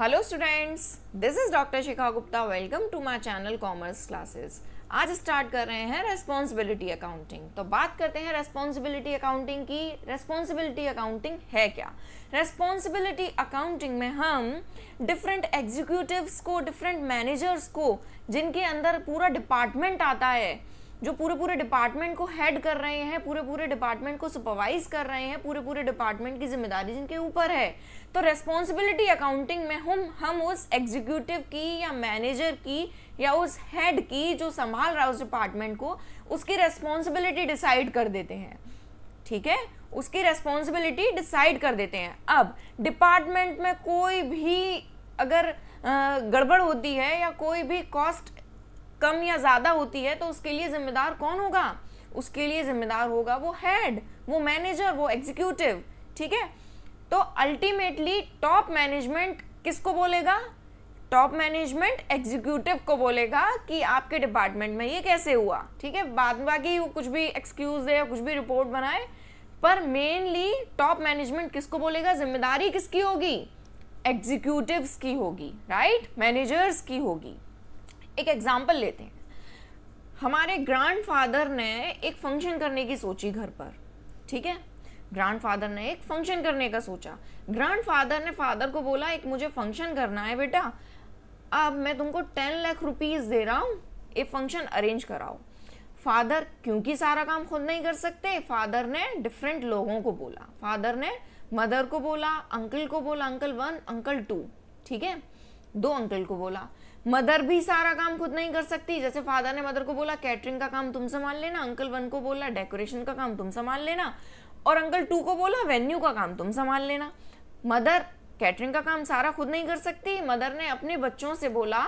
Hello students this is doctor Shikha Gupta welcome to my channel commerce classes आज start कर रहे हैं रेस्पॉन्सिबिलिटी अकाउंटिंग तो बात करते हैं रेस्पॉन्सिबिलिटी अकाउंटिंग की रेस्पॉन्सिबिलिटी अकाउंटिंग है क्या रेस्पॉन्सिबिलिटी अकाउंटिंग में हम डिफरेंट एग्जीक्यूटिव्स को डिफरेंट मैनेजर्स को जिनके अंदर पूरा डिपार्टमेंट आता है जो पूरे पूरे डिपार्टमेंट को हेड कर रहे हैं पूरे पूरे डिपार्टमेंट को सुपरवाइज कर रहे हैं पूरे पूरे डिपार्टमेंट की जिम्मेदारी जिनके ऊपर है तो रेस्पॉन्सिबिलिटी अकाउंटिंग में हम हम उस एग्जीक्यूटिव की या मैनेजर की या उस हेड की जो संभाल रहा है उस डिपार्टमेंट को उसकी रेस्पॉन्सिबिलिटी डिसाइड कर देते हैं ठीक है उसकी रेस्पॉन्सिबिलिटी डिसाइड कर देते हैं अब डिपार्टमेंट में कोई भी अगर गड़बड़ होती है या कोई भी कॉस्ट कम या ज़्यादा होती है तो उसके लिए जिम्मेदार कौन होगा उसके लिए जिम्मेदार होगा वो हेड वो मैनेजर वो एग्जीक्यूटिव ठीक है तो अल्टीमेटली टॉप मैनेजमेंट किसको बोलेगा टॉप मैनेजमेंट एग्जीक्यूटिव को बोलेगा कि आपके डिपार्टमेंट में ये कैसे हुआ ठीक है बाद बाकी वो कुछ भी एक्सक्यूज दे या कुछ भी रिपोर्ट बनाए पर मेनली टॉप मैनेजमेंट किसको बोलेगा जिम्मेदारी किसकी होगी एग्जीक्यूटिव की होगी राइट मैनेजर्स की होगी एक एग्जाम्पल लेते हैं हमारे ग्रैंडफादर ने एक फंक्शन करने की सोची घर पर ठीक है ग्रैंडफादर ने एक फंक्शन करने का सोचा ग्रैंडफादर ने फादर को बोला एक मुझे फंक्शन करना है बेटा अब मैं तुमको टेन लाख रुपीज़ दे रहा हूँ ये फंक्शन अरेंज कराओ फादर क्योंकि सारा काम खुद नहीं कर सकते फादर ने डिफरेंट लोगों को बोला फादर ने मदर को बोला अंकल को बोला अंकल वन अंकल टू ठीक है दो अंकल को बोला मदर भी सारा काम खुद नहीं कर सकती जैसे फादर ने मदर को बोला कैटरिंग का काम तुम संभाल लेना अंकल वन को बोला डेकोरेशन का काम तुम संभाल लेना और अंकल टू को बोला वेन्यू का काम तुम संभाल लेना मदर कैटरिंग का काम सारा खुद नहीं कर सकती मदर ने अपने बच्चों से बोला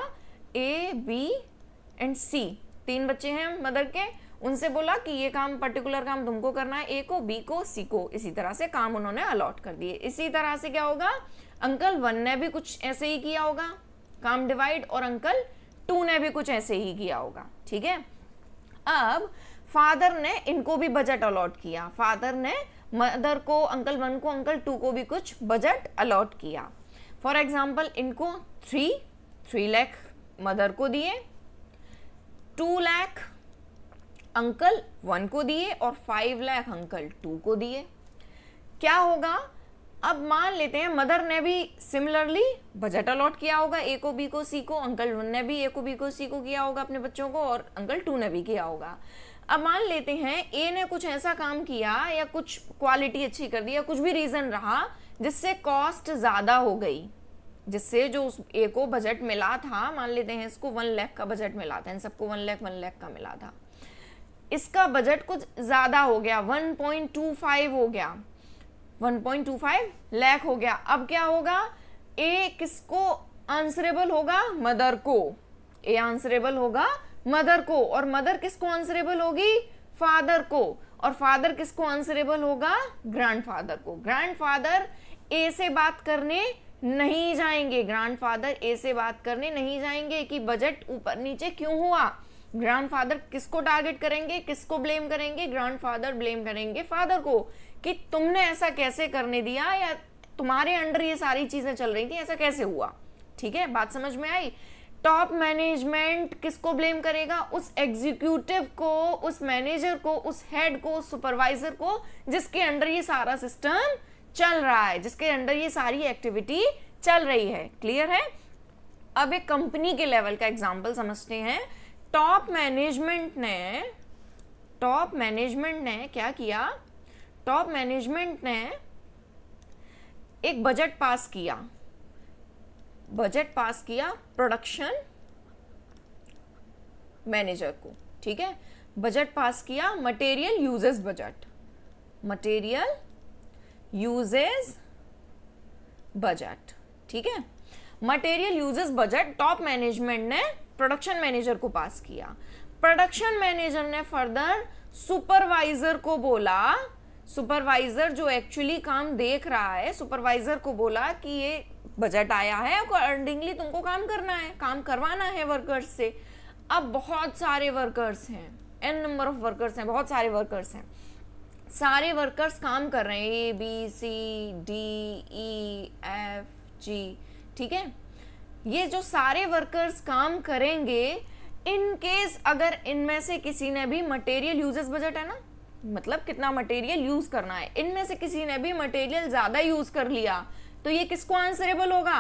ए बी एंड सी तीन बच्चे हैं मदर के उनसे बोला कि ये काम पर्टिकुलर काम तुमको करना है ए को बी को सी को इसी तरह से काम उन्होंने अलॉट कर दिए इसी तरह से क्या होगा अंकल वन ने भी कुछ ऐसे ही किया होगा काम डिवाइड और अंकल टू ने भी कुछ ऐसे ही किया होगा ठीक है अब फादर ने इनको भी बजट अलॉट किया फादर ने मदर को अंकल वन को अंकल टू को भी कुछ बजट अलॉट किया फॉर एग्जाम्पल इनको थ्री थ्री लैख मदर को दिए टू लैख अंकल वन को दिए और फाइव लैख अंकल टू को दिए क्या होगा अब मान लेते हैं मदर ने भी सिमिलरली बजट अलॉट किया होगा ए को बी को सी को अंकल वन ने भी ए को बी को सी को किया होगा अपने बच्चों को और अंकल टू ने भी किया होगा अब मान लेते हैं ए ने कुछ ऐसा काम किया या कुछ क्वालिटी अच्छी कर दी या कुछ भी रीज़न रहा जिससे कॉस्ट ज़्यादा हो गई जिससे जो उस ए को बजट मिला था मान लेते हैं इसको वन लैख का बजट मिला था इन सबको वन लैख वन लैख का मिला था इसका बजट कुछ ज़्यादा हो गया वन पॉइंट टू फाइव हो गया 1.25 लाख हो गया अब क्या होगा ए किसको आंसरेबल होगा मदर को ए आंसरेबल होगा मदर को और मदर किसको आंसरेबल होगी फादर को और फादर किसको आंसरेबल होगा ग्रैंडफादर को ग्रैंडफादर ए से बात करने नहीं जाएंगे ग्रैंडफादर ए से बात करने नहीं जाएंगे कि बजट ऊपर नीचे क्यों हुआ ग्रैंडफादर किसको टारगेट करेंगे किसको ब्लेम करेंगे ग्रैंडफादर ब्लेम करेंगे फादर को कि तुमने ऐसा कैसे करने दिया या तुम्हारे अंडर ये सारी चीज़ें चल रही थी ऐसा कैसे हुआ ठीक है बात समझ में आई टॉप मैनेजमेंट किसको ब्लेम करेगा उस एग्जीक्यूटिव को उस मैनेजर को उस हेड को उस सुपरवाइजर को जिसके अंडर ये सारा सिस्टम चल रहा है जिसके अंडर ये सारी एक्टिविटी चल रही है क्लियर है अब एक कंपनी के लेवल का एग्जाम्पल समझते हैं टॉप मैनेजमेंट ने टॉप मैनेजमेंट ने क्या किया टॉप मैनेजमेंट ने एक बजट पास किया बजट पास किया प्रोडक्शन मैनेजर को ठीक है बजट पास किया material uses budget material uses budget ठीक है material uses budget top management ने प्रोडक्शन मैनेजर को पास किया प्रोडक्शन मैनेजर ने फर्दर सुपरवाइजर को बोला सुपरवाइजर जो एक्चुअली काम देख रहा है सुपरवाइजर को बोला कि ये बजट आया है अकॉर्डिंगली तुमको काम करना है काम करवाना है वर्कर्स से अब बहुत सारे वर्कर्स हैं एन नंबर ऑफ वर्कर्स हैं बहुत सारे वर्कर्स हैं सारे वर्कर्स काम कर रहे हैं A B C D E F G ठीक है ये जो सारे वर्कर्स काम करेंगे इन केस अगर इनमें से किसी ने भी मटेरियल यूजेस बजट है ना मतलब कितना मटेरियल यूज़ करना है इनमें से किसी ने भी मटेरियल ज़्यादा यूज़ कर लिया तो ये किसको आंसरेबल होगा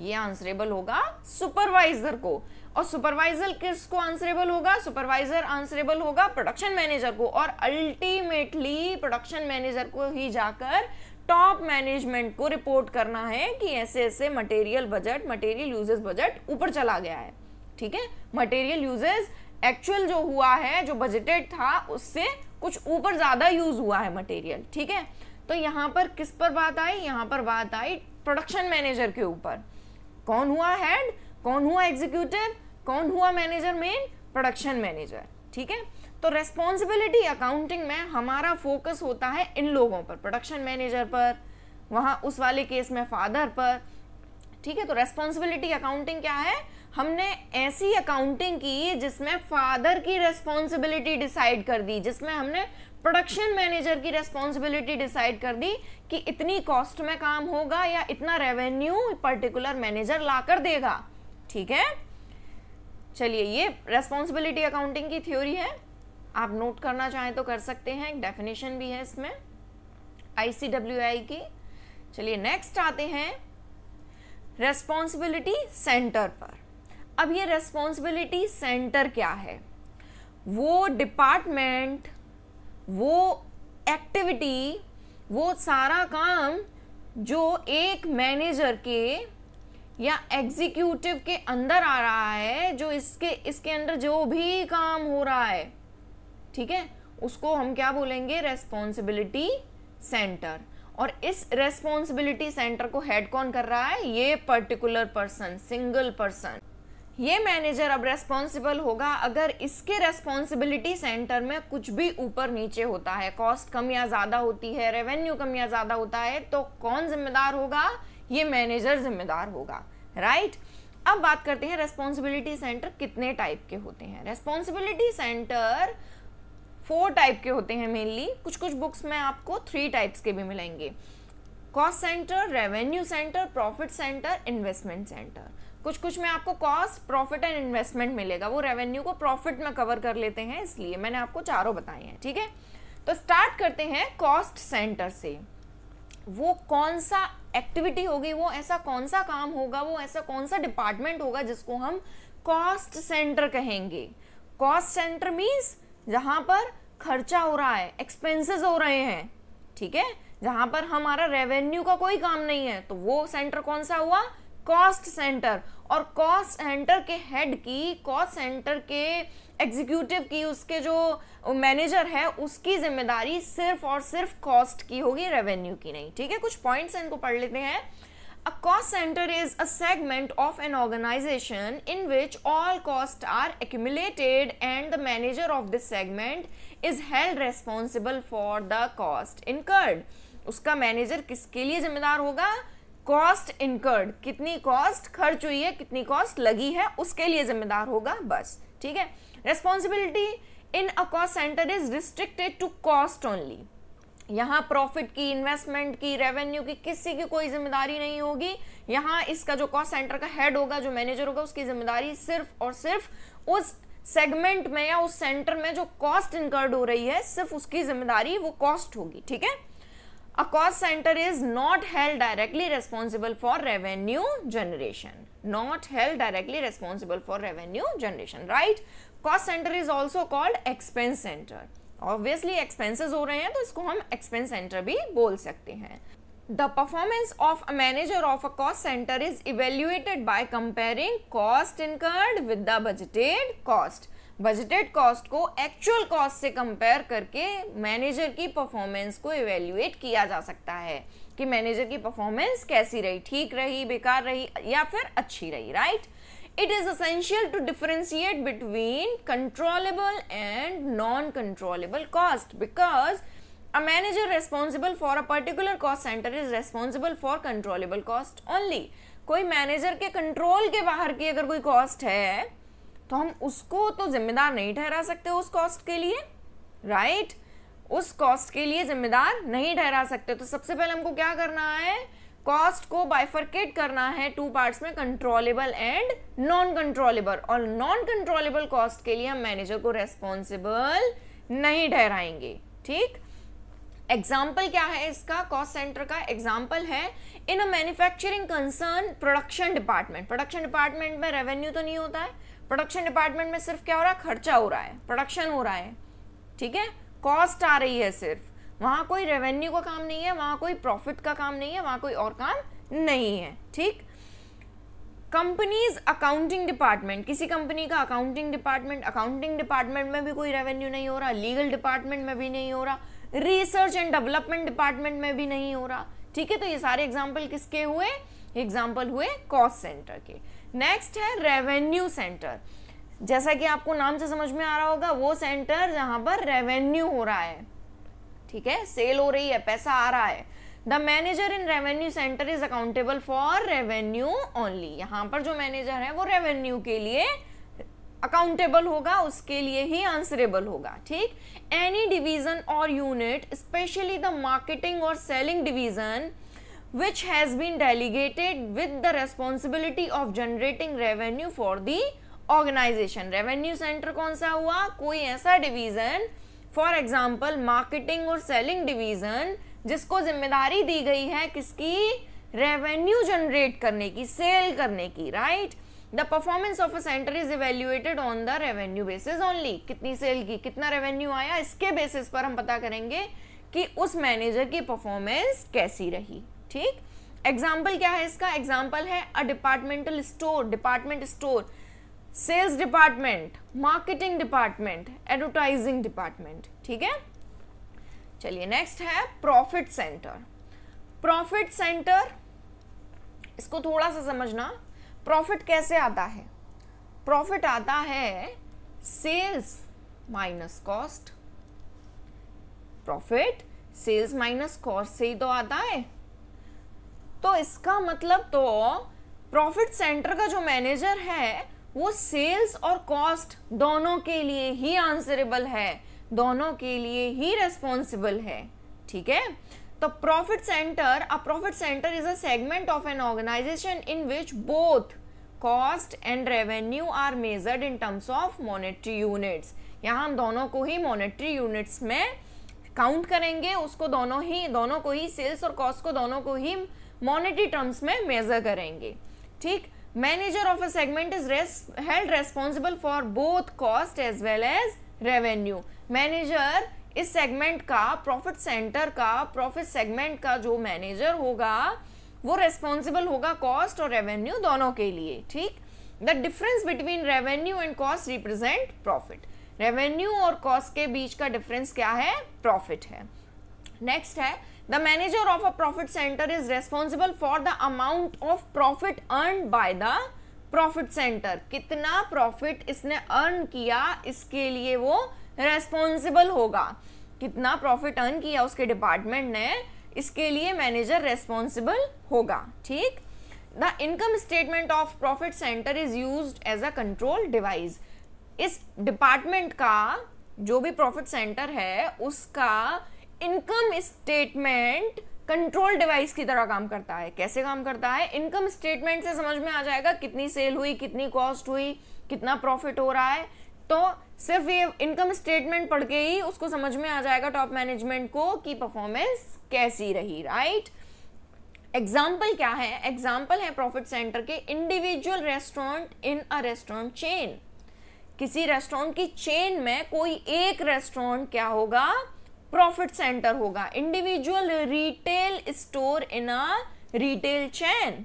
ये आंसरेबल होगा सुपरवाइजर को और सुपरवाइजर किसको आंसरेबल होगा सुपरवाइजर आंसरेबल होगा प्रोडक्शन मैनेजर को और अल्टीमेटली प्रोडक्शन मैनेजर को ही जाकर टॉप मैनेजमेंट को रिपोर्ट करना है कि ऐसे ऐसे material budget material uses budget ऊपर चला गया है ठीक है मटेरियल यूजेस एक्चुअल जो हुआ है जो बजटेड था उससे कुछ ऊपर ज़्यादा यूज़ हुआ है मटेरियल ठीक है तो यहाँ पर किस पर बात आई यहाँ पर बात आई प्रोडक्शन मैनेजर के ऊपर कौन हुआ हेड कौन हुआ एग्जीक्यूटिव कौन हुआ मैनेजर मेन प्रोडक्शन मैनेजर ठीक है तो रेस्पॉन्सिबिलिटी अकाउंटिंग में हमारा फोकस होता है इन लोगों पर प्रोडक्शन मैनेजर पर वहाँ उस वाले केस में फादर पर ठीक है तो रेस्पॉन्सिबिलिटी अकाउंटिंग क्या है हमने ऐसी अकाउंटिंग की जिसमें फादर की रेस्पॉन्सिबिलिटी डिसाइड कर दी जिसमें हमने प्रोडक्शन मैनेजर की रेस्पॉन्सिबिलिटी डिसाइड कर दी कि इतनी कॉस्ट में काम होगा या इतना रेवेन्यू पर्टिकुलर मैनेजर ला कर देगा ठीक है चलिए ये रेस्पॉन्सिबिलिटी अकाउंटिंग की थ्योरी है आप नोट करना चाहें तो कर सकते हैं एक डेफिनेशन भी है इसमें आईसीडब्ल्यूआई की चलिए नेक्स्ट आते हैं रेस्पॉन्सिबिलिटी सेंटर पर अब ये रेस्पॉन्सिबिलिटी सेंटर क्या है वो डिपार्टमेंट वो एक्टिविटी वो सारा काम जो एक मैनेजर के या एग्जीक्यूटिव के अंदर आ रहा है जो इसके इसके अंदर जो भी काम हो रहा है ठीक है उसको हम क्या बोलेंगे रेस्पॉन्सिबिलिटी सेंटर और इस रेस्पॉन्सिबिलिटी सेंटर को हेड कौन कर रहा है ये पर्टिकुलर पर्सन सिंगल पर्सन ये मैनेजर अब रेस्पॉन्सिबल होगा अगर इसके रेस्पॉन्सिबिलिटी सेंटर में कुछ भी ऊपर नीचे होता है कॉस्ट कम या ज़्यादा होती है रेवेन्यू कम या ज़्यादा होता है तो कौन जिम्मेदार होगा ये मैनेजर जिम्मेदार होगा राइट अब बात करते हैं रेस्पॉन्सिबिलिटी सेंटर कितने टाइप के होते हैं रेस्पॉन्सिबिलिटी सेंटर फोर टाइप के होते हैं मेनली कुछ कुछ बुक्स में आपको थ्री टाइप्स के भी मिलेंगे cost centre revenue centre profit centre investment centre कुछ कुछ में आपको कॉस्ट प्रॉफिट एंड इन्वेस्टमेंट मिलेगा वो रेवेन्यू को प्रॉफिट में कवर कर लेते हैं इसलिए मैंने आपको चारों बताए हैं ठीक है तो स्टार्ट करते हैं कॉस्ट सेंटर से वो कौन सा एक्टिविटी होगी वो ऐसा कौन सा काम होगा वो ऐसा कौन सा डिपार्टमेंट होगा जिसको हम कॉस्ट सेंटर कहेंगे कॉस्ट सेंटर मीन्स जहां पर खर्चा हो रहा है एक्सपेंसेस हो रहे हैं ठीक है जहां पर हमारा रेवेन्यू का कोई काम नहीं है तो वो सेंटर कौन सा हुआ कॉस्ट सेंटर और कॉस्ट सेंटर के हेड की कॉस्ट सेंटर के एग्जीक्यूटिव की उसके जो मैनेजर है उसकी जिम्मेदारी सिर्फ और सिर्फ कॉस्ट की होगी रेवेन्यू की नहीं ठीक है कुछ पॉइंट्स इनको पढ़ लेते हैं a cost centre is a segment of an organisation in which all cost are accumulated and the manager of this segment is held responsible for the cost incurred उसका मैनेजर किसके लिए जिम्मेदार होगा कॉस्ट इनकर्ड कितनी cost खर्च हुई है कितनी कॉस्ट लगी है उसके लिए जिम्मेदार होगा बस ठीक है responsibility in a cost centre is restricted to cost only यहाँ प्रॉफिट की इन्वेस्टमेंट की रेवेन्यू की किसी की कोई जिम्मेदारी नहीं होगी यहाँ इसका जो कॉस्ट सेंटर का हेड होगा जो मैनेजर होगा उसकी जिम्मेदारी सिर्फ और सिर्फ उस सेगमेंट में या उस सेंटर में जो कॉस्ट इनकर्ड हो रही है सिर्फ उसकी जिम्मेदारी वो कॉस्ट होगी ठीक है a cost center is not held directly responsible for revenue generation not held directly responsible for revenue generation right cost center is also called expense center obviously expenses ho rahe hain to isko hum expense center bhi bol sakte hain the performance of a manager of a cost center is evaluated by comparing cost incurred with the budgeted cost budgeted cost को actual cost से compare करके manager की performance को evaluate किया जा सकता है कि मैनेजर की परफॉर्मेंस कैसी रही ठीक रही बेकार रही या फिर अच्छी रही right it is essential to differentiate between controllable and non controllable cost because a manager responsible for a particular cost centre is responsible for controllable cost only कोई मैनेजर के कंट्रोल के बाहर की अगर कोई कॉस्ट है तो हम उसको तो जिम्मेदार नहीं ठहरा सकते उस कॉस्ट के लिए राइट उस कॉस्ट के लिए जिम्मेदार नहीं ठहरा सकते तो सबसे पहले हमको क्या करना है कॉस्ट को बाइफर्केट करना है टू पार्ट्स में कंट्रोलेबल एंड नॉन कंट्रोलेबल और नॉन कंट्रोलेबल कॉस्ट के लिए हम मैनेजर को रेस्पॉन्सिबल नहीं ठहराएंगे ठीक एग्जाम्पल क्या है इसका कॉस्ट सेंटर का एग्जाम्पल है in a manufacturing concern production department production department में रेवेन्यू तो नहीं होता है प्रोडक्शन डिपार्टमेंट में सिर्फ क्या हो रहा है खर्चा हो रहा है प्रोडक्शन हो रहा है ठीक है कॉस्ट आ रही है सिर्फ वहां कोई रेवेन्यू का काम नहीं है वहां कोई प्रॉफिट का काम नहीं है वहां कोई और काम नहीं है ठीक कंपनीज अकाउंटिंग डिपार्टमेंट किसी कंपनी का अकाउंटिंग डिपार्टमेंट अकाउंटिंग डिपार्टमेंट में भी कोई रेवेन्यू नहीं हो रहा लीगल डिपार्टमेंट में भी नहीं हो रहा रिसर्च एंड डेवलपमेंट डिपार्टमेंट में भी नहीं हो रहा ठीक है तो ये सारे एग्जाम्पल किसके हुए एग्जाम्पल हुए कॉस्ट सेंटर के नेक्स्ट है रेवेन्यू सेंटर जैसा कि आपको नाम से समझ में आ रहा होगा वो सेंटर जहां पर रेवेन्यू हो रहा है ठीक है सेल हो रही है पैसा आ रहा है the manager in revenue centre is accountable for revenue only यहां पर जो मैनेजर है वो रेवेन्यू के लिए अकाउंटेबल होगा उसके लिए ही आंसरेबल होगा ठीक एनी डिवीजन और यूनिट स्पेशली द मार्केटिंग और selling division which has been delegated with the responsibility of generating revenue for the organisation revenue centre कौन सा हुआ कोई ऐसा डिवीजन फॉर एग्जाम्पल मार्केटिंग और सेलिंग डिवीजन जिसको जिम्मेदारी दी गई है किसकी रेवेन्यू जनरेट करने की सेल करने की right the performance of a centre is evaluated on the revenue basis only कितनी सेल की कितना रेवेन्यू आया इसके बेसिस पर हम पता करेंगे कि उस मैनेजर की परफॉर्मेंस कैसी रही ठीक एग्जाम्पल क्या है इसका एग्जाम्पल है a departmental store department store sales department marketing department advertising department ठीक है चलिए नेक्स्ट है प्रॉफिट सेंटर प्रॉफिट सेंटर इसको थोड़ा सा समझना प्रॉफिट कैसे आता है प्रॉफिट आता है sales minus cost profit sales minus cost से ही तो आता है तो इसका मतलब तो प्रॉफिट सेंटर का जो मैनेजर है वो सेल्स और कॉस्ट दोनों के लिए ही आंसरेबल है दोनों के लिए ही रेस्पॉन्सिबल है ठीक है तो profit centre a profit centre is a segment of an organisation in which both cost and revenue are measured in terms of monetary units यहाँ हम दोनों को ही मॉनेटरी यूनिट्स में काउंट करेंगे उसको दोनों ही दोनों को ही सेल्स और कॉस्ट को दोनों को ही मॉनिटरी टर्म्स में मेजर करेंगे ठीक manager of a segment is held responsible for both cost as well as revenue manager इस सेगमेंट का प्रॉफिट सेंटर का प्रॉफिट सेगमेंट का जो मैनेजर होगा वो रेस्पॉन्सिबल होगा कॉस्ट और रेवेन्यू दोनों के लिए ठीक the difference between revenue and cost represent profit revenue और कॉस्ट के बीच का डिफरेंस क्या है प्रॉफिट है नेक्स्ट है The manager of a profit center is responsible for the amount of profit earned by the profit centre कितना profit इसने अर्न किया इसके लिए वो रेस्पॉन्सिबल होगा कितना प्रॉफिट अर्न किया उसके डिपार्टमेंट ने इसके लिए मैनेजर रेस्पॉन्सिबल होगा ठीक the income statement of profit centre is use as a control device इस डिपार्टमेंट का जो भी प्रॉफिट सेंटर है उसका इनकम स्टेटमेंट कंट्रोल डिवाइस की तरह काम करता है कैसे काम करता है इनकम स्टेटमेंट से समझ में आ जाएगा कितनी सेल हुई कितनी कॉस्ट हुई कितना प्रॉफिट हो रहा है तो सिर्फ ये इनकम स्टेटमेंट पढ़ के ही उसको समझ में आ जाएगा टॉप मैनेजमेंट को कि परफॉर्मेंस कैसी रही राइट एग्जाम्पल क्या है एग्जाम्पल है प्रॉफिट सेंटर के individual restaurant in a restaurant chain किसी रेस्टोरेंट की चेन में कोई एक रेस्टोरेंट क्या होगा प्रॉफिट सेंटर होगा individual retail store in a retail chain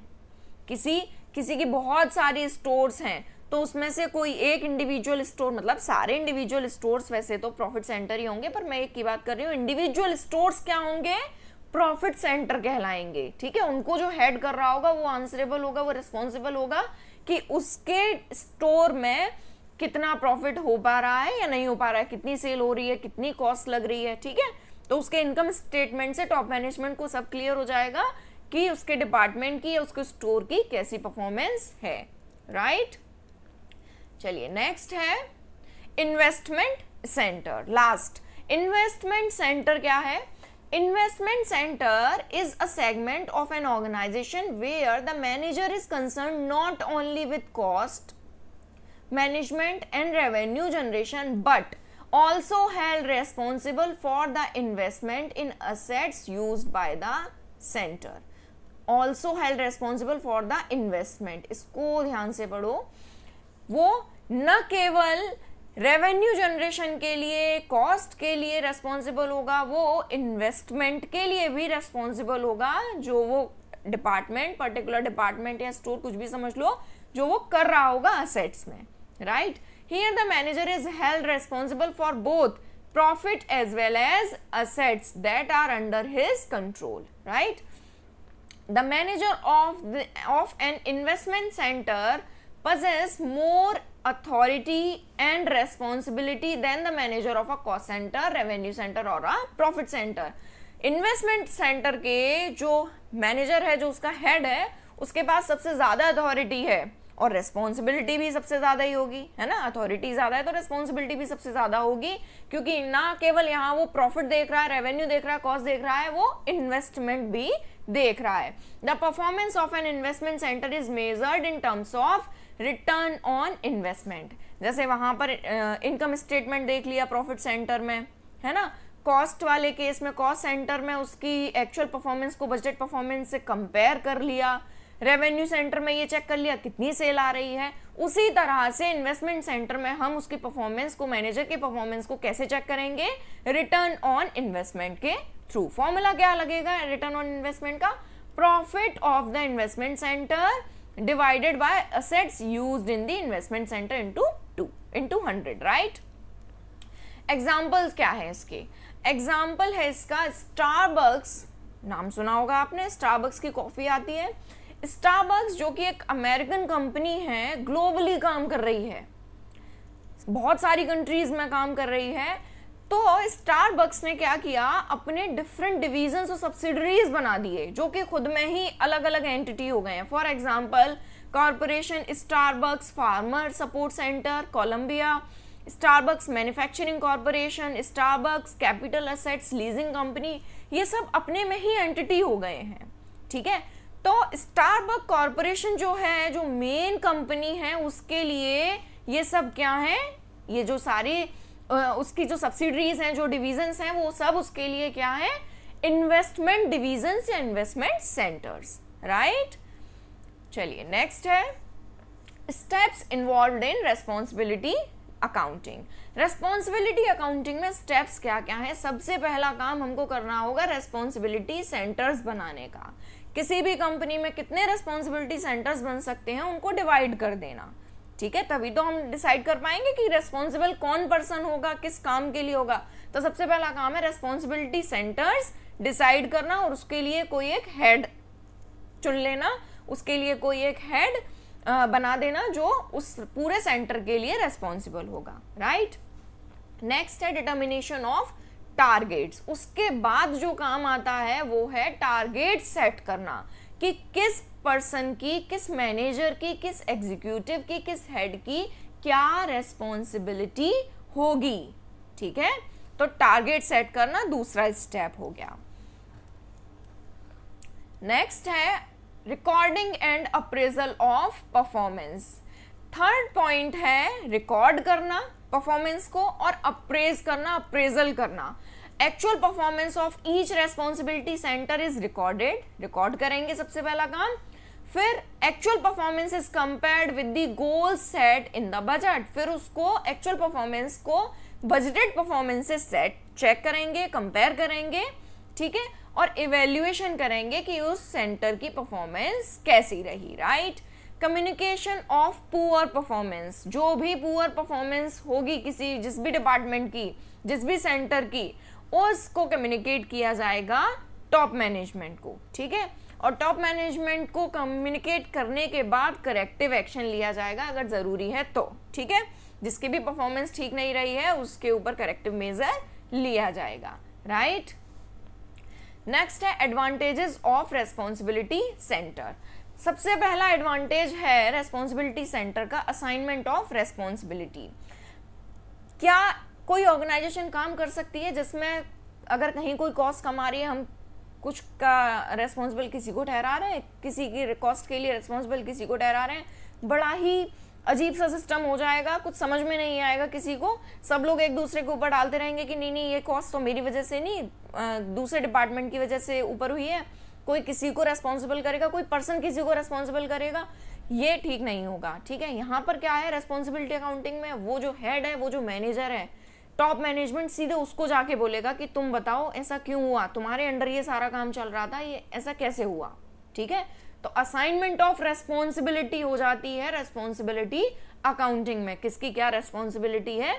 किसी किसी की बहुत सारी स्टोर्स हैं तो उसमें से कोई एक इंडिविजुअल स्टोर मतलब सारे इंडिविजुअल स्टोर्स वैसे तो प्रॉफिट सेंटर ही होंगे पर मैं एक की बात कर रही हूँ इंडिविजुअल स्टोर्स क्या होंगे प्रॉफिट सेंटर कहलाएंगे ठीक है उनको जो हेड कर रहा होगा वो आंसरेबल होगा वो रिस्पॉन्सिबल होगा कि उसके स्टोर में कितना प्रॉफिट हो पा रहा है या नहीं हो पा रहा है कितनी सेल हो रही है कितनी कॉस्ट लग रही है ठीक है तो उसके इनकम स्टेटमेंट से टॉप मैनेजमेंट को सब क्लियर हो जाएगा कि उसके डिपार्टमेंट की या उसके स्टोर की कैसी परफॉर्मेंस है राइट चलिए नेक्स्ट है investment centre last investment centre क्या है investment centre is a segment of an organisation where the manager is concern not only with cost management and revenue generation but also held responsible for the investment in assets use by the centre also held responsible for the investment इसको ध्यान से पढ़ो वो न केवल revenue generation के लिए cost के लिए रेस्पॉन्सिबल होगा वो इन्वेस्टमेंट के लिए भी रेस्पॉन्सिबल होगा जो वो डिपार्टमेंट पर्टिकुलर डिपार्टमेंट या स्टोर कुछ भी समझ लो जो वो कर रहा होगा असेट्स में right here the manager is held responsible for both profit as well as assets that are under his control right the manager of the of an investment center possesses more authority and responsibility than the manager of a cost center revenue center or a profit center investment centre के जो manager है जो उसका head है उसके पास सबसे ज़्यादा authority है और रेस्पॉन्सिबिलिटी भी सबसे ज़्यादा ही होगी है ना अथॉरिटी ज़्यादा है तो रेस्पॉन्सिबिलिटी भी सबसे ज़्यादा होगी क्योंकि ना केवल यहाँ वो प्रॉफिट देख रहा है रेवेन्यू देख रहा है कॉस्ट देख रहा है वो इन्वेस्टमेंट भी देख रहा है the performance of an investment centre is measured in terms of return on investment जैसे वहां पर इनकम uh, स्टेटमेंट देख लिया प्रॉफिट सेंटर में है ना कॉस्ट वाले केस में कॉस्ट सेंटर में उसकी एक्चुअल परफॉर्मेंस को बजट परफॉर्मेंस से कंपेयर कर लिया रेवेन्यू सेंटर में ये चेक कर लिया कितनी सेल आ रही है उसी तरह से इन्वेस्टमेंट सेंटर में हम उसकी परफॉर्मेंस को मैनेजर की परफॉर्मेंस को कैसे चेक करेंगे रिटर्न ऑन इन्वेस्टमेंट के थ्रू फॉर्मूला क्या लगेगा रिटर्न ऑन इन्वेस्टमेंट का profit of the investment centre divided by assets use in the investment centre into two into hundred right examples क्या है इसके एग्जाम्पल है इसका स्टारबक्स नाम सुना होगा आपने स्टारबक्स की कॉफ़ी आती है स्टारबक्स जो कि एक अमेरिकन कंपनी है ग्लोबली काम कर रही है बहुत सारी कंट्रीज में काम कर रही है तो स्टारबक्स ने क्या किया अपने डिफरेंट डिविजन और सब्सिडरीज बना दिए जो कि खुद में ही अलग अलग एंटिटी हो गए हैं for example corporation Starbucks farmer support centre Colombia Starbucks manufacturing corporation Starbucks capital assets leasing company ये सब अपने में ही एंटिटी हो गए हैं ठीक है तो स्टारबक कॉरपोरेशन जो है जो मेन कंपनी है उसके लिए ये सब क्या है ये जो सारी उसकी जो सब्सिडरीज हैं जो डिविजन्स हैं वो सब उसके लिए क्या है इन्वेस्टमेंट डिविजन्स या इन्वेस्टमेंट सेंटर्स राइट चलिए नेक्स्ट है steps involve in responsibility accounting responsibility accounting में स्टेप्स क्या क्या है सबसे पहला काम हमको करना होगा रेस्पॉन्सिबिलिटी सेंटर्स बनाने का किसी भी कंपनी में कितने रिस्पॉन्सिबिलिटी सेंटर्स बन सकते हैं उनको डिवाइड कर देना ठीक है तभी तो हम डिसाइड कर पाएंगे कि रेस्पॉन्सिबल कौन पर्सन होगा किस काम के लिए होगा तो सबसे पहला काम है रेस्पॉन्सिबिलिटी सेंटर्स डिसाइड करना और उसके लिए कोई एक हेड चुन लेना उसके लिए कोई एक हेड बना देना जो उस पूरे सेंटर के लिए रेस्पॉन्सिबल होगा राइट नेक्स्ट है डिटर्मिनेशन ऑफ टारगेट्स उसके बाद जो काम आता है वो है टारगेट सेट करना कि किस पर्सन की किस मैनेजर की किस एग्जीक्यूटिव की किस हेड की क्या रेस्पॉन्सिबिलिटी होगी ठीक है तो टारगेट सेट करना दूसरा स्टेप हो गया नेक्स्ट है recording and appraisal of performance third point है रिकॉर्ड करना परफॉर्मेंस को और अप्रेज करना अप्रेजल करना actual performance of each responsibility centre is recorded record करेंगे सबसे पहला काम फिर actual performance is compared with the goal set in the budget फिर उसको एक्चुअल परफॉर्मेंस को बजटेड परफॉर्मेंस सेट चेक करेंगे कंपेयर करेंगे ठीक है और इवेल्युएशन करेंगे कि उस सेंटर की परफॉर्मेंस कैसी रही right right? Communication of poor performance जो भी पुअर परफॉर्मेंस होगी किसी जिस भी डिपार्टमेंट की जिस भी सेंटर की उसको कम्युनिकेट किया जाएगा टॉप मैनेजमेंट को ठीक है और टॉप मैनेजमेंट को कम्युनिकेट करने के बाद करेक्टिव एक्शन लिया जाएगा अगर ज़रूरी है तो ठीक है जिसकी भी परफॉर्मेंस ठीक नहीं रही है उसके ऊपर करेक्टिव मेजर लिया जाएगा राइट नेक्स्ट है एडवांटेजेस ऑफ रेस्पॉन्सिबिलिटी सेंटर सबसे पहला एडवांटेज है रेस्पॉन्सिबिलिटी सेंटर का असाइनमेंट ऑफ रेस्पॉन्सिबिलिटी क्या कोई ऑर्गेनाइजेशन काम कर सकती है जिसमें अगर कहीं कोई कॉस्ट कमा रही है हम कुछ का रेस्पॉन्सिबल किसी को ठहरा रहे हैं किसी की कॉस्ट के लिए रेस्पॉन्सिबल किसी को ठहरा रहे हैं बड़ा ही अजीब सा सिस्टम हो जाएगा कुछ समझ में नहीं आएगा किसी को सब लोग एक दूसरे के ऊपर डालते रहेंगे कि नहीं नहीं ये कॉस्ट तो मेरी वजह से नहीं दूसरे डिपार्टमेंट की वजह से ऊपर हुई है कोई किसी को रेस्पॉन्सिबल करेगा कोई पर्सन किसी को रेस्पॉन्सिबल करेगा ये ठीक नहीं होगा ठीक है यहाँ पर क्या है रेस्पॉन्सिबिलिटी अकाउंटिंग में वो जो हेड है वो जो मैनेजर है टॉप मैनेजमेंट सीधे उसको जाके बोलेगा कि तुम बताओ ऐसा क्यों हुआ तुम्हारे अंडर ये सारा काम चल रहा था ये ऐसा कैसे हुआ ठीक है तो असाइनमेंट ऑफ रेस्पॉन्सिबिलिटी हो जाती है रेस्पॉन्सिबिलिटी अकाउंटिंग में किसकी क्या रेस्पॉन्सिबिलिटी है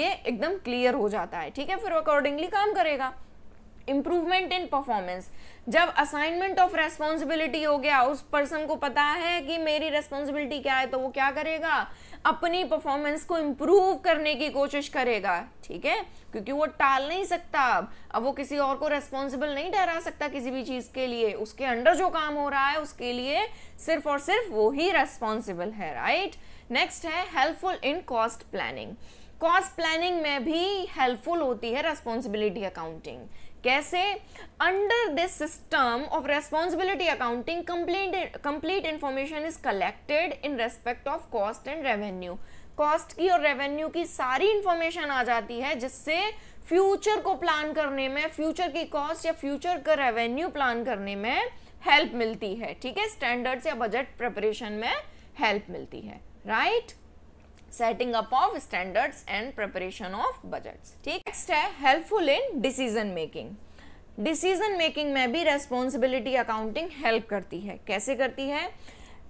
ये एकदम क्लियर हो जाता है ठीक है फिर अकॉर्डिंगली काम करेगा इंप्रूवमेंट इन परफॉर्मेंस जब असाइनमेंट ऑफ रेस्पॉन्सिबिलिटी हो गया उस पर्सन को पता है कि मेरी रेस्पॉन्सिबिलिटी क्या है तो वो क्या करेगा अपनी परफॉर्मेंस को इम्प्रूव करने की कोशिश करेगा ठीक है क्योंकि वो टाल नहीं सकता अब अब वो किसी और को रेस्पॉन्सिबल नहीं ठहरा सकता किसी भी चीज़ के लिए उसके अंडर जो काम हो रहा है उसके लिए सिर्फ और सिर्फ वो ही रेस्पॉन्सिबल है राइट नेक्स्ट है helpful in cost planning cost planning में भी हेल्पफुल होती है रेस्पॉन्सिबिलिटी अकाउंटिंग कैसे under this system of responsibility accounting complete complete information is collected in respect of cost and revenue cost की और रेवेन्यू की सारी इंफॉर्मेशन आ जाती है जिससे फ्यूचर को प्लान करने में फ्यूचर की कॉस्ट या फ्यूचर का रेवेन्यू प्लान करने में हेल्प मिलती है ठीक है स्टैंडर्ड्स या बजट प्रिपरेशन में हेल्प मिलती है right right? Setting up of standards and preparation of budgets ठीक नेक्स्ट है helpful in decision making decision making में भी रेस्पॉन्सिबिलिटी अकाउंटिंग हेल्प करती है कैसे करती है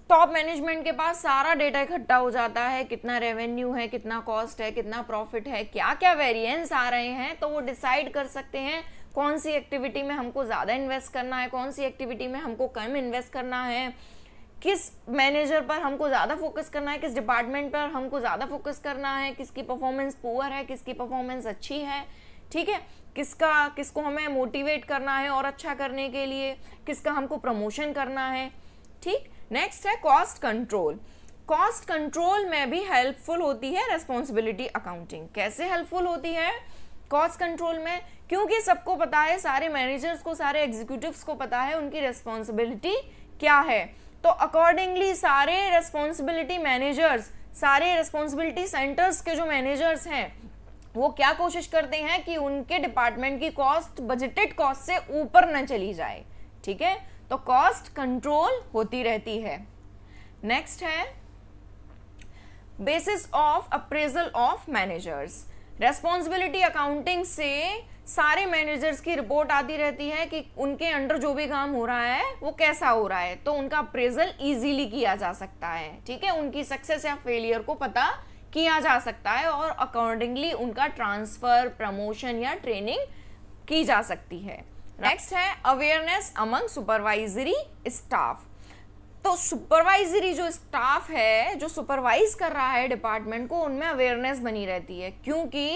टॉप मैनेजमेंट के पास सारा डेटा इकट्ठा हो जाता है कितना रेवेन्यू है कितना कॉस्ट है कितना प्रॉफिट है क्या क्या वेरिएंस आ रहे हैं तो वो डिसाइड कर सकते हैं कौन सी एक्टिविटी में हमको ज़्यादा इन्वेस्ट करना है कौन सी एक्टिविटी में हमको कम इन्वेस्ट करना है किस मैनेजर पर हमको ज़्यादा फोकस करना है किस डिपार्टमेंट पर हमको ज़्यादा फोकस करना है किसकी परफॉर्मेंस पुअर है किसकी परफॉर्मेंस अच्छी है ठीक है किसका किसको हमें मोटिवेट करना है और अच्छा करने के लिए किसका हमको प्रमोशन करना है ठीक नेक्स्ट है कॉस्ट कंट्रोल कॉस्ट कंट्रोल में भी हेल्पफुल होती है रेस्पॉन्सिबिलिटी अकाउंटिंग कैसे हेल्पफुल होती है कॉस्ट कंट्रोल में क्योंकि सबको पता है सारे मैनेजर्स को सारे एग्जीक्यूटिव्स को पता है उनकी रेस्पॉन्सिबिलिटी क्या है तो अकॉर्डिंगली सारे रेस्पॉन्सिबिलिटी मैनेजर्स सारे रेस्पॉन्सिबिलिटी सेंटर्स के जो मैनेजर्स हैं वो क्या कोशिश करते हैं कि उनके डिपार्टमेंट की कॉस्ट बजटेड कॉस्ट से ऊपर न चली जाए ठीक है तो कॉस्ट कंट्रोल होती रहती है नेक्स्ट है basis of appraisal of managers responsibility accounting से सारे मैनेजर्स की रिपोर्ट आती रहती है कि उनके अंडर जो भी काम हो रहा है वो कैसा हो रहा है तो उनका अप्रेजल इजीली किया जा सकता है ठीक है उनकी सक्सेस या फेलियर को पता किया जा सकता है और अकॉर्डिंगली उनका ट्रांसफर प्रमोशन या ट्रेनिंग की जा सकती है नेक्स्ट है अवेयरनेस अमंग सुपरवाइजरी स्टाफ तो सुपरवाइजरी जो स्टाफ है जो सुपरवाइज कर रहा है डिपार्टमेंट को उनमें अवेयरनेस बनी रहती है क्योंकि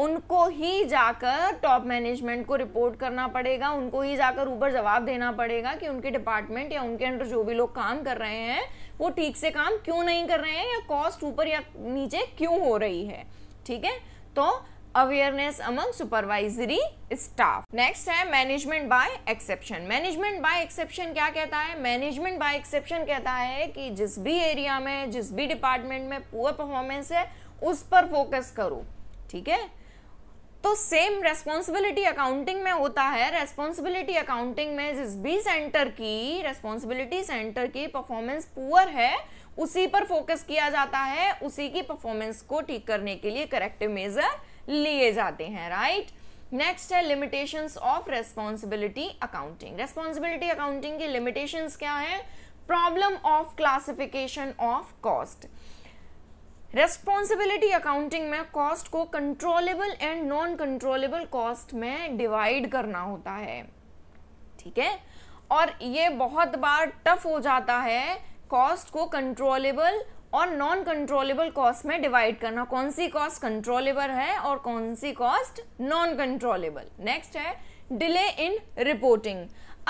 उनको ही जाकर टॉप मैनेजमेंट को रिपोर्ट करना पड़ेगा उनको ही जाकर ऊपर जवाब देना पड़ेगा कि उनके डिपार्टमेंट या उनके अंडर जो भी लोग काम कर रहे हैं वो ठीक से काम क्यों नहीं कर रहे हैं या कॉस्ट ऊपर या नीचे क्यों हो रही है ठीक है तो awareness among supervisory staff next है management by exception management by exception क्या कहता है मैनेजमेंट बाय एक्सेप्शन कहता है कि जिस भी एरिया में जिस भी डिपार्टमेंट में पुअर परफॉर्मेंस है उस पर फोकस करो ठीक है तो सेम रेस्पॉन्सिबिलिटी अकाउंटिंग में होता है रेस्पॉन्सिबिलिटी अकाउंटिंग में जिस भी सेंटर की रेस्पॉन्सिबिलिटी सेंटर की परफॉर्मेंस पुअर है उसी पर फोकस किया जाता है उसी की परफॉर्मेंस को ठीक करने के लिए करेक्टिव मेजर लिए जाते हैं राइट नेक्स्ट है limitations of responsibility accounting responsibility accounting की लिमिटेशंस क्या है problem of classification of cost responsibility accounting में कॉस्ट को controllable and non controllable cost में डिवाइड करना होता है ठीक है और ये बहुत बार टफ हो जाता है कॉस्ट को कंट्रोलेबल और नॉन कंट्रोलेबल कॉस्ट में डिवाइड करना कौन सी कॉस्ट कंट्रोलेबल है और कौन सी कॉस्ट नॉन कंट्रोलेबल नेक्स्ट है डिले इन रिपोर्टिंग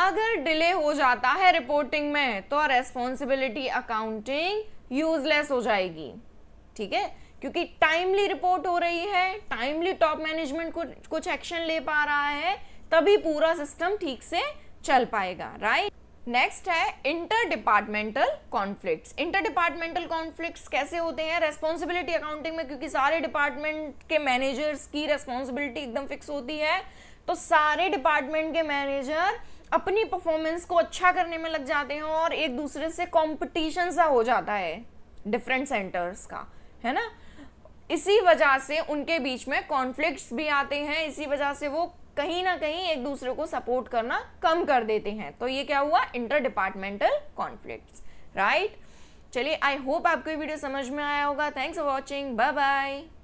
अगर डिले हो जाता है रिपोर्टिंग में तो रेस्पॉन्सिबिलिटी अकाउंटिंग यूजलेस हो जाएगी ठीक है क्योंकि टाइमली रिपोर्ट हो रही है टाइमली टॉप मैनेजमेंट को कुछ एक्शन ले पा रहा है तभी पूरा सिस्टम ठीक से चल पाएगा राइट नेक्स्ट है inter departmental conflict inter departmental conflict कैसे होते हैं रेस्पॉन्सिबिलिटी अकाउंटिंग में क्योंकि सारे डिपार्टमेंट के मैनेजर्स की रेस्पॉन्सिबिलिटी एकदम फिक्स होती है तो सारे डिपार्टमेंट के मैनेजर अपनी परफॉर्मेंस को अच्छा करने में लग जाते हैं और एक दूसरे से कॉम्पिटिशन सा हो जाता है डिफरेंट सेंटर्स का है ना इसी वजह से उनके बीच में कॉन्फ्लिक्ट्स भी आते हैं इसी वजह से वो कहीं ना कहीं एक दूसरे को सपोर्ट करना कम कर देते हैं तो ये क्या हुआ इंटर डिपार्टमेंटल कॉन्फ्लिक्ट्स राइट चलिए आई होप आपको ये वीडियो समझ में आया होगा thanks for watching bye bye